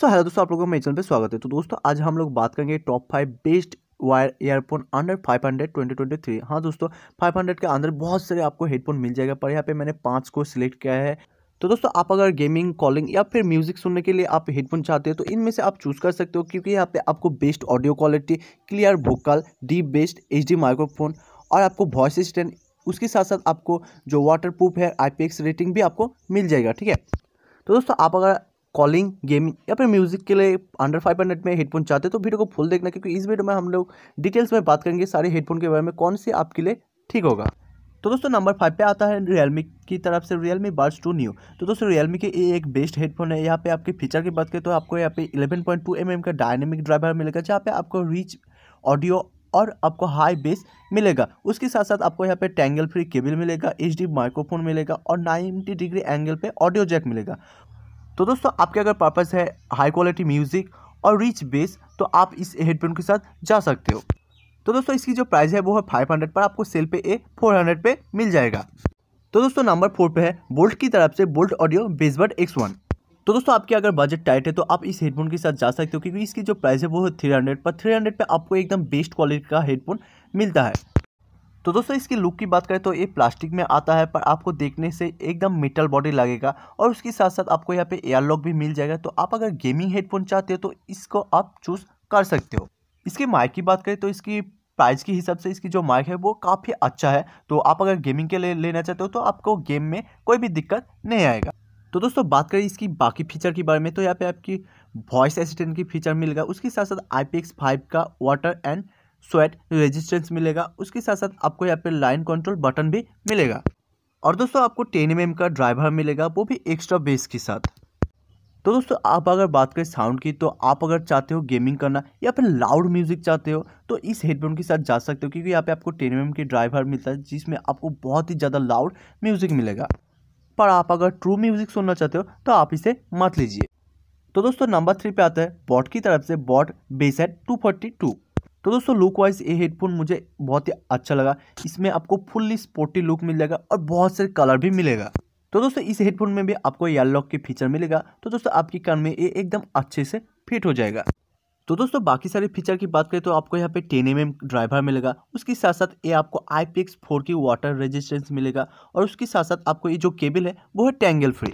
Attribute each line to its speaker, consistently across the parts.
Speaker 1: so hello दोस्तों आप लोगों का मेरे चैनल पे स्वागत है तो दोस्तों आज हम लोग बात करेंगे top five best wire earphone under five hundred twenty twenty three हाँ दोस्तों फाइव हंड्रेड के अंदर बहुत सारे आपको हेडफोन मिल जाएगा पर यहाँ पे मैंने पाँच को सिलेक्ट किया है तो दोस्तों आप अगर गेमिंग कॉलिंग या फिर म्यूज़िक सुनने के लिए आप हेडफोन चाहते हैं तो इनमें से आप चूज़ कर सकते हो क्योंकि यहाँ पे आपको best audio quality clear vocal deep best H microphone और आपको वॉइस स्टैंड उसके साथ साथ आपको जो वाटर प्रूफ है आई रेटिंग भी आपको मिल जाएगा ठीक है तो दोस्तों आप अगर कॉलिंग गेमिंग या फिर म्यूजिक के लिए अंडर फाइव हंड्रेड में हेडफोन चाहते तो वीडियो को फुल देखना क्योंकि इस वीडियो में हम लोग डिटेल्स में बात करेंगे सारे हेडफोन के बारे में कौन से आपके लिए ठीक होगा तो दोस्तों नंबर फाइव पे आता है रियलमी की तरफ से रियलमी बार्स टू न्यू तो दोस्तों रियलमी के ये एक बेस्ट हेडफोन है यहाँ पे आपके फीचर की बात करें तो आपको यहाँ पे 11.2 पॉइंट mm का डायनेमिक ड्राइवर मिलेगा जहाँ पे आपको रिच ऑडियो और आपको हाई बेस मिलेगा उसके साथ साथ आपको यहाँ पे टैंगल फ्री केबल मिलेगा एच माइक्रोफोन मिलेगा और नाइन्टी डिग्री एंगल पे ऑडियो जैक मिलेगा तो दोस्तों आपके अगर पर्पज़ है हाई क्वालिटी म्यूज़िक और रिच बेस तो आप इस हेडफोन के साथ जा सकते हो तो दोस्तों इसकी जो प्राइस है वो है फाइव हंड्रेड पर आपको सेल पे ए फोर हंड्रेड पर मिल जाएगा तो दोस्तों नंबर फोर पे है बोल्ट की तरफ से Boult audio Bassbuds X one तो दोस्तों आपके अगर बजट टाइट है तो आप इस हेडफोन के साथ जा सकते हो क्योंकि इसकी जो प्राइस है वो है थ्री हंड्रेड पर थ्री हंड्रेड पर आपको एकदम बेस्ट क्वालिटी का हेडफोन मिलता है तो दोस्तों इसकी लुक की बात करें तो ये प्लास्टिक में आता है पर आपको देखने से एकदम मेटल बॉडी लगेगा और उसके साथ साथ आपको यहाँ पे एयरलॉक भी मिल जाएगा तो आप अगर गेमिंग हेडफोन चाहते हो तो इसको आप चूज़ कर सकते हो इसके माइक की बात करें तो इसकी प्राइस के हिसाब से इसकी जो माइक है वो काफ़ी अच्छा है तो आप अगर गेमिंग के लिए लेना चाहते हो तो आपको गेम में कोई भी दिक्कत नहीं आएगा तो दोस्तों बात करें इसकी बाकी फीचर के बारे में तो यहाँ पे आपकी वॉइस असिस्टेंट की फीचर मिलेगा उसके साथ साथ आई का वाटर एंड स्वेट रेजिस्टेंस मिलेगा उसके साथ साथ आपको यहाँ पे लाइन कंट्रोल बटन भी मिलेगा और दोस्तों आपको टेन एम का ड्राइवर मिलेगा वो भी एक्स्ट्रा बेस के साथ तो दोस्तों आप अगर बात करें साउंड की तो आप अगर चाहते हो गेमिंग करना या फिर लाउड म्यूज़िक चाहते हो तो इस हेडफोन के साथ जा सकते हो क्योंकि यहाँ पे आपको टेन एम के ड्राइवर मिलता है जिसमें आपको बहुत ही ज़्यादा लाउड म्यूज़िक मिलेगा पर आप अगर ट्रू म्यूज़िक सुनना चाहते हो तो आप इसे मत लीजिए तो दोस्तों नंबर थ्री पे आता है बॉट की तरफ से बॉट बेस है टू तो दोस्तों लुक वाइज ये हेडफोन मुझे बहुत ही अच्छा लगा इसमें आपको फुल्ली स्पोर्टी लुक मिल जाएगा और बहुत सारे कलर भी मिलेगा तो दोस्तों इस हेडफोन में भी आपको एयर लॉक के फीचर मिलेगा तो दोस्तों आपके कान में ये एकदम अच्छे से फिट हो जाएगा तो दोस्तों बाकी सारे फीचर की बात करें तो आपको यहाँ पे टेन एम ड्राइवर मिलेगा उसके साथ साथ ये आपको आई पी एक्स फोर की वाटर रेजिस्टेंस मिलेगा और उसके साथ साथ आपको ये जो केबल है वो है टैंगल फ्री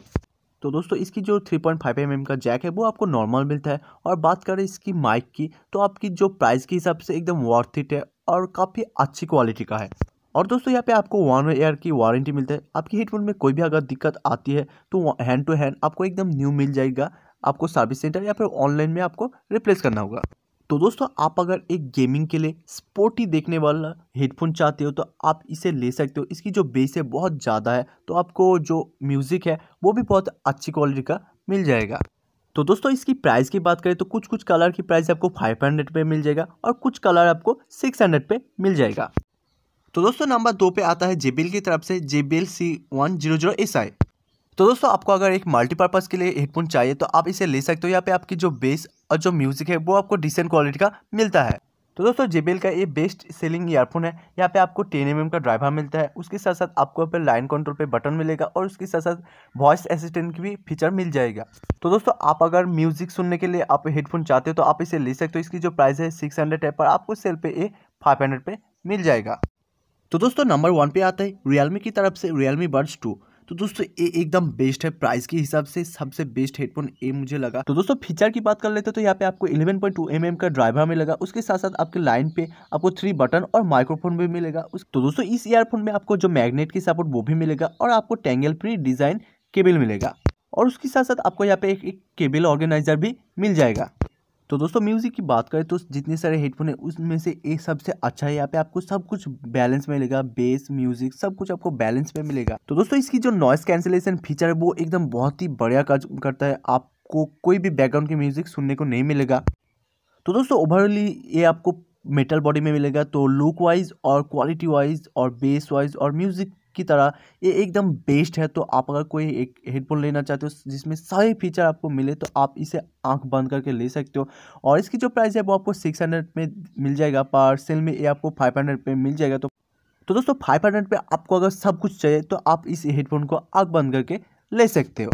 Speaker 1: तो दोस्तों इसकी जो थ्री पॉइंट फाइव एम का जैक है वो आपको नॉर्मल मिलता है और बात करें इसकी माइक की तो आपकी जो प्राइस के हिसाब से एकदम वर्थ इट है और काफ़ी अच्छी क्वालिटी का है और दोस्तों यहाँ पे आपको वन ईयर की वारंटी मिलती है आपकी हेडफोन में कोई भी अगर दिक्कत आती है तो हैंड टू हैंड आपको एकदम न्यू मिल जाएगा आपको सर्विस सेंटर या फिर ऑनलाइन में आपको रिप्लेस करना होगा तो दोस्तों आप अगर एक गेमिंग के लिए स्पोर्टी देखने वाला हेडफोन चाहते हो तो आप इसे ले सकते हो इसकी जो बेस है बहुत ज़्यादा है तो आपको जो म्यूज़िक है वो भी बहुत अच्छी क्वालिटी का मिल जाएगा तो दोस्तों इसकी प्राइस की बात करें तो कुछ कुछ कलर की प्राइस आपको 500 पे मिल जाएगा और कुछ कलर आपको 600 पे मिल जाएगा तो दोस्तों नंबर दो पे आता है जेबिल की तरफ से JBL C one zero zero S I तो दोस्तों आपको अगर एक मल्टीपर्पज़ के लिए हेडफोन चाहिए तो आप इसे ले सकते हो यहाँ पे आपकी जो बेस और जो म्यूज़िक है वो आपको डिसेंट क्वालिटी का मिलता है तो दोस्तों जेबेल का ये बेस्ट सेलिंग ईयरफोन है यहाँ पे आपको टेन एम का ड्राइवर मिलता है उसके साथ साथ आपको यहाँ पर लाइन कंट्रोल पे बटन मिलेगा और उसके साथ साथ वॉइस असिस्टेंट की भी फीचर मिल जाएगा तो दोस्तों आप अगर म्यूज़िक सुनने के लिए आप हेडफोन चाहते हो तो आप इसे ले सकते हो इसकी जो प्राइस है सिक्स हंड्रेड है पर आपको सेल पर ये फाइव हंड्रेड मिल जाएगा तो दोस्तों नंबर वन पे आता है रियलमी की तरफ से रियलमी बर्ड्स टू तो दोस्तों ये एकदम बेस्ट है प्राइस के हिसाब से सबसे बेस्ट हेडफोन ये मुझे लगा तो दोस्तों फीचर की बात कर लेते तो यहाँ पे आपको 11.2 पॉइंट mm का ड्राइवर मिलेगा उसके साथ साथ आपके लाइन पे आपको थ्री बटन और माइक्रोफोन भी मिलेगा तो दोस्तों इस ईयरफोन में आपको जो मैग्नेट की सपोर्ट वो भी मिलेगा और आपको टेंगल फ्री डिजाइन केबल मिलेगा और उसके साथ साथ आपको यहाँ पे एक, एक केबल ऑर्गेनाइजर भी मिल जाएगा तो दोस्तों म्यूज़िक की बात करें तो जितने सारे हेडफोन है उसमें से एक सबसे अच्छा है यहाँ पे आपको सब कुछ बैलेंस में मिलेगा बेस म्यूज़िक सब कुछ आपको बैलेंस में मिलेगा तो दोस्तों इसकी जो नॉइस कैंसिलेशन फीचर है वो एकदम बहुत ही बढ़िया काज करता है आपको कोई भी बैकग्राउंड की म्यूज़िक सुनने को नहीं मिलेगा तो दोस्तों ओवरऑली ये आपको मेटल बॉडी में मिलेगा तो लुक वाइज और क्वालिटी वाइज और बेस वाइज और म्यूज़िक की तरह ये एकदम बेस्ट है तो आप अगर कोई एक हेडफोन लेना चाहते हो जिसमें सारे फीचर आपको मिले तो आप इसे आंख बंद करके ले सकते हो और इसकी जो प्राइस है वो आपको सिक्स हंड्रेड में मिल जाएगा पर सेल में ये आपको फाइव हंड्रेड में मिल जाएगा तो तो दोस्तों फाइव हंड्रेड पर आपको अगर सब कुछ चाहिए तो आप इस हेडफोन को आँख बंद करके ले सकते हो